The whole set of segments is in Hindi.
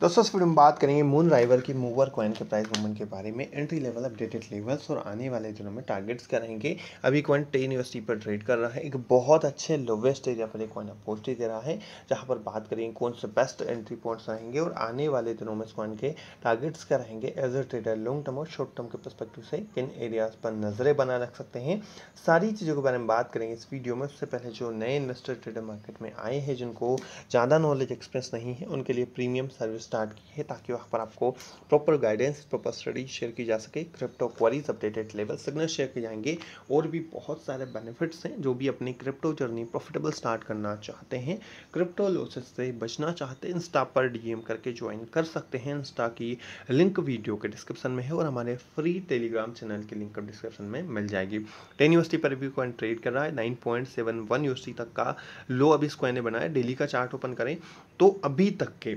दोस्तों इस वीडियो में बात करेंगे मून राइवर की मूवर कॉइन के प्राइस मूवमेंट के बारे में एंट्री लेवल अपडेटेड लेवल्स और आने वाले दिनों में टारगेट्स करेंगे अभी कॉइन टेन यूनिवर्सिटी पर ट्रेड कर रहा है एक बहुत अच्छे लोवेस्ट एरिया पर एक कॉइन अपोस्ट दे रहा है जहां पर बात करेंगे कौन से बेस्ट एंट्री पॉइंट्स रहेंगे और आने वाले दिनों में इस कॉइन के टारगेट्स क्या रहेंगे as a trader long term और शॉर्ट टर्म के परस्पेक्टिव से किन एरियाज पर नज़रें बना रख सकते हैं सारी चीज़ों के बारे में बात करेंगे इस वीडियो में उससे पहले जो नए इन्वेस्टर ट्रेडर मार्केट में आए हैं जिनको ज़्यादा नॉलेज एक्सप्रेस नहीं है उनके लिए प्रीमियम सर्विस स्टार्ट की है ताकि वहाँ पर आपको proper guidance proper study share की जा सके crypto queries updated level signal share किए जाएंगे और भी बहुत सारे बेनिफिट्स हैं जो भी अपनी क्रिप्टो जर्नी प्रॉफिटेबल स्टार्ट करना चाहते हैं क्रिप्टो लोसेस से बचना चाहते हैं इंस्टा पर डी करके ज्वाइन कर सकते हैं इंस्टा की लिंक वीडियो के डिस्क्रिप्शन में है और हमारे फ्री टेलीग्राम चैनल की लिंक डिस्क्रिप्शन में मिल जाएगी टेन यूएसटी पर भी कॉइन ट्रेड कर रहा है nine point seven one UST तक का लो अभी इस कॉइन ने बनाया डेली का चार्ट ओपन करें तो अभी तक के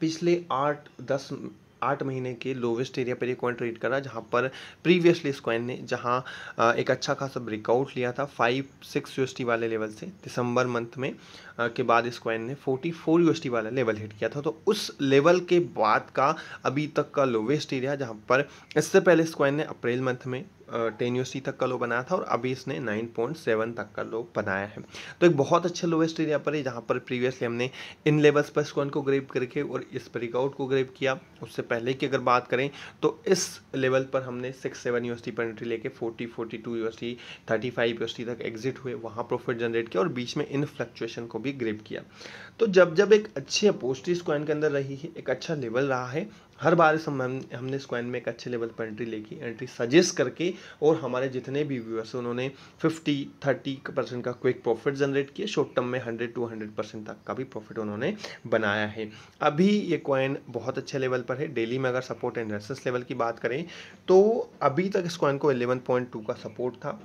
पिछले आठ दस आठ महीने के लोवेस्ट एरिया पर ये कॉइन ट्रेड करा जहाँ पर प्रीवियसली इस कॉइन ने जहाँ एक अच्छा खासा ब्रेकआउट लिया था फाइव सिक्स यू वाले लेवल से दिसंबर मंथ में के बाद इस कॉइन ने फोर्टी फोर यू वाला लेवल हिट किया था तो उस लेवल के बाद का अभी तक का लोवेस्ट एरिया जहाँ पर इससे पहले इस कॉइन ने अप्रैल मंथ में टेन यू सी तक का लो बनाया था और अभी इसने नाइन पॉइंट सेवन तक का लो बनाया है तो एक बहुत अच्छा लोवेस्ट एरिया पर है जहाँ पर प्रीवियसली हमने इन लेवल्स पर स्कॉन को ग्रेप करके और इस ब्रेकआउट को ग्रेप किया उससे पहले की अगर बात करें तो इस लेवल पर हमने सिक्स सेवन यू पर एंट्री लेके forty forty two U thirty five U तक एग्जिट हुए वहाँ प्रॉफिट जनरेट किया और बीच में इन फ्लक्चुएशन को भी ग्रेप किया तो जब जब एक अच्छे पोस्टिस कॉइन के अंदर रही है एक अच्छा लेवल रहा है हर बार इस हम हमने स्क्वाइन में एक अच्छे लेवल पर एंट्री की एंट्री सजेस्ट करके और हमारे जितने भी व्यूअर्स उन्होंने 50 30 परसेंट का क्विक प्रॉफिट जनरेट किया शॉर्ट टर्म में 100 टू 100 परसेंट तक का भी प्रॉफिट उन्होंने बनाया है अभी ये क्वाइन बहुत अच्छे लेवल पर है डेली में अगर सपोर्ट एंड रेसेंस लेवल की बात करें तो अभी तक इस क्वाइन को एलेवन का सपोर्ट था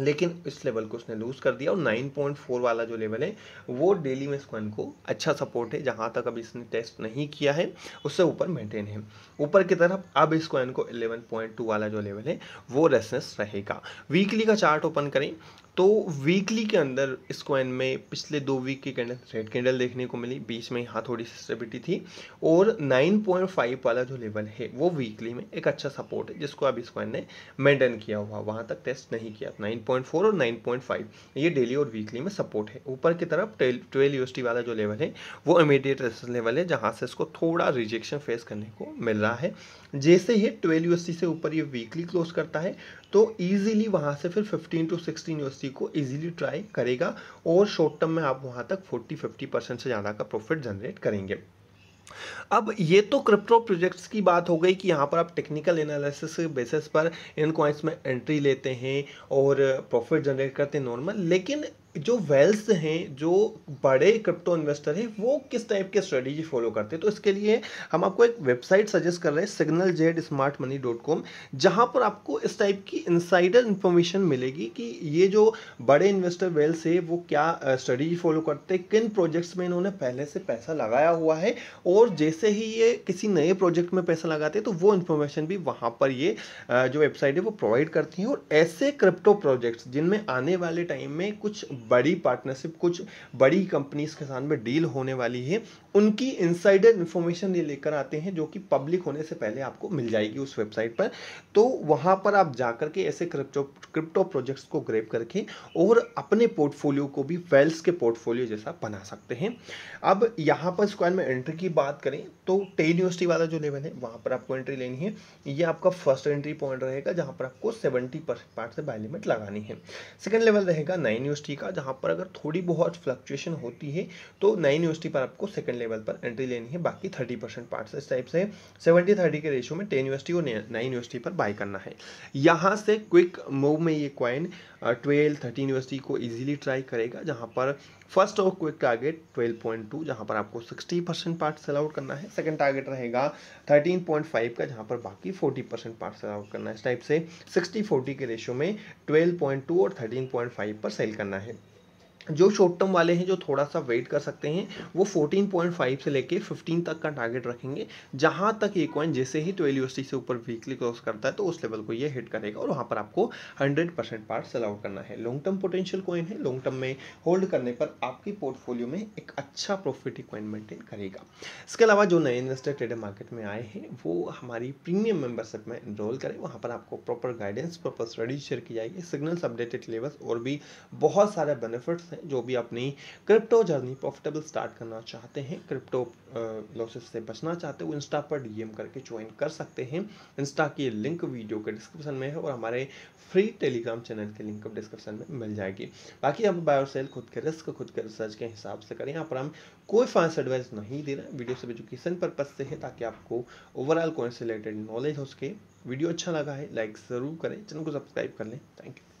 लेकिन इस लेवल को उसने लूज़ कर दिया और 9.4 वाला जो लेवल है वो डेली में स्क्वन को अच्छा सपोर्ट है जहाँ तक अभी इसने टेस्ट नहीं किया है उससे ऊपर मेंटेन है ऊपर की तरफ अब स्क्वन को 11.2 वाला जो लेवल है वो रेसनेस रहेगा वीकली का चार्ट ओपन करें तो वीकली के अंदर इस कॉइन में पिछले दो वीक के कैंडल रेड कैंडल देखने को मिली बीच में यहाँ थोड़ी सी स्टेबिलिटी थी और 9.5 वाला जो लेवल है वो वीकली में एक अच्छा सपोर्ट है जिसको अब इस कॉइन ने मेंटेन किया हुआ वहाँ तक टेस्ट नहीं किया 9.4 और 9.5 ये डेली और वीकली में सपोर्ट है ऊपर की तरफ ट्वेल्व यू वाला जो लेवल है वो इमीडिएट लेवल है जहाँ से इसको थोड़ा रिजेक्शन फेस करने को मिल रहा है जैसे ही ट्वेल्व यू से ऊपर ये वीकली क्लोज करता है तो ईजिली वहाँ से फिर फिफ्टीन टू सिक्सटीन यू उसी को इजीली ट्राई करेगा और शॉर्ट टर्म में आप वहां तक 40-50 परसेंट से ज़्यादा का प्रॉफिट जनरेट करेंगे अब ये तो क्रिप्टो प्रोजेक्ट्स की बात हो गई कि यहाँ पर आप टेक्निकल एनालिसिस बेसिस पर इन क्वाइंस में एंट्री लेते हैं और प्रॉफिट जनरेट करते हैं नॉर्मल लेकिन जो वेल्स हैं जो बड़े क्रिप्टो इन्वेस्टर हैं वो किस टाइप के स्ट्रेटेजी फॉलो करते हैं तो इसके लिए हम आपको एक वेबसाइट सजेस्ट कर रहे हैं signal Z smart money dot com जहाँ पर आपको इस टाइप की इंसाइडर इन्फॉर्मेशन मिलेगी कि ये जो बड़े इन्वेस्टर वेल्स है वो क्या स्ट्रेटेजी फॉलो करते हैं किन प्रोजेक्ट्स में इन्होंने पहले से पैसा लगाया हुआ है और जैसे ही ये किसी नए प्रोजेक्ट में पैसा लगाते हैं तो वो इन्फॉर्मेशन भी वहाँ पर ये जो वेबसाइट है वो प्रोवाइड करती हैं और ऐसे क्रिप्टो प्रोजेक्ट्स जिनमें आने वाले टाइम में कुछ बड़ी पार्टनरशिप कुछ बड़ी कंपनीज के साथ में डील होने वाली है उनकी इनसाइडर इन्फॉर्मेशन ये लेकर आते हैं जो कि पब्लिक होने से पहले आपको मिल जाएगी उस वेबसाइट पर तो वहाँ पर आप जा करके ऐसे क्रिप्टो क्रिप्टो प्रोजेक्ट्स को ग्रेप करके और अपने पोर्टफोलियो को भी वेल्स के पोर्टफोलियो जैसा बना सकते हैं अब यहाँ पर स्क्वायर में एंट्री की बात करें तो टेन यूनिवर्सिटी वाला जो लेवल है वहाँ पर आपको एंट्री लेनी है ये आपका फर्स्ट एंट्री पॉइंट रहेगा जहाँ पर आपको सेवेंटी पार्ट से बाय लिमिट लगानी है सेकेंड लेवल रहेगा नाइन यूनिवर्सिटी का जहाँ पर अगर थोड़ी बहुत फ्लक्चुएशन होती है तो नई यूनिवर्सिटी पर आपको सेकंड लेवल पर एंट्री लेनी है बाकी थर्टी परसेंट पार्ट इस टाइप से सेवेंटी थर्टी के रेशियो में टेन यूनिवर्सिटी और नई यूनिवर्सिटी पर बाई करना है यहाँ से क्विक मूव में ये क्वाइन ट्वेल्व थर्टी यूनिवर्सिटी को ईजिली ट्राई करेगा जहाँ पर फर्स्ट और क्विक टारगेट 12.2 जहां पर आपको 60 परसेंट पार्ट सेल आउट करना है सेकंड टारगेट रहेगा 13.5 का जहां पर बाकी 40 परसेंट पार्ट सेल आउट करना है इस टाइप से 60 40 के रेशियो में 12.2 और 13.5 पर सेल करना है जो शॉर्ट टर्म वाले हैं जो थोड़ा सा वेट कर सकते हैं वो 14.5 से लेके 15 तक का टारगेट रखेंगे जहां तक ये कॉइन जैसे ही ट्वेल्व यूएसटी से ऊपर वीकली क्रॉस करता है तो उस लेवल को ये हिट करेगा और वहां पर आपको 100 परसेंट पार्ट सेल आउट करना है लॉन्ग टर्म पोटेंशियल कॉइन है लॉन्ग टर्म में होल्ड करने पर आपकी पोर्टफोलियो में एक अच्छा प्रॉफिट कॉइन मेंटेन करेगा इसके अलावा जो नए इन्वेस्टर ट्रेडर मार्केट में आए हैं वो हमारी प्रीमियम मेंबरशिप में इनरोल करें वहाँ पर आपको proper guidance proper study share की जाएगी सिग्नल्स अपडेटेड लेवल्स और भी बहुत सारे बेनिफिट्स हैं जो भी अपनी क्रिप्टो जर्नी प्रॉफिटेबल स्टार्ट करना चाहते हैं क्रिप्टो लॉसेस से बचना चाहते हैं वो इंस्टा पर डीएम करके ज्वाइन कर सकते हैं इंस्टा की लिंक वीडियो के डिस्क्रिप्शन में है और हमारे फ्री टेलीग्राम चैनल के लिंक डिस्क्रिप्शन में मिल जाएगी बाकी हम बाय और सेल खुद के रिस्क खुद के रिसर्च के हिसाब से करें यहाँ पर हम कोई फाइनेंस एडवाइस नहीं दे रहे वीडियो सब एजुकेशन पर्पज से है ताकि आपको ओवरऑल कॉइन से रिलेटेड नॉलेज हो सके वीडियो अच्छा लगा है लाइक ज़रूर करें चैनल को सब्सक्राइब कर लें थैंक यू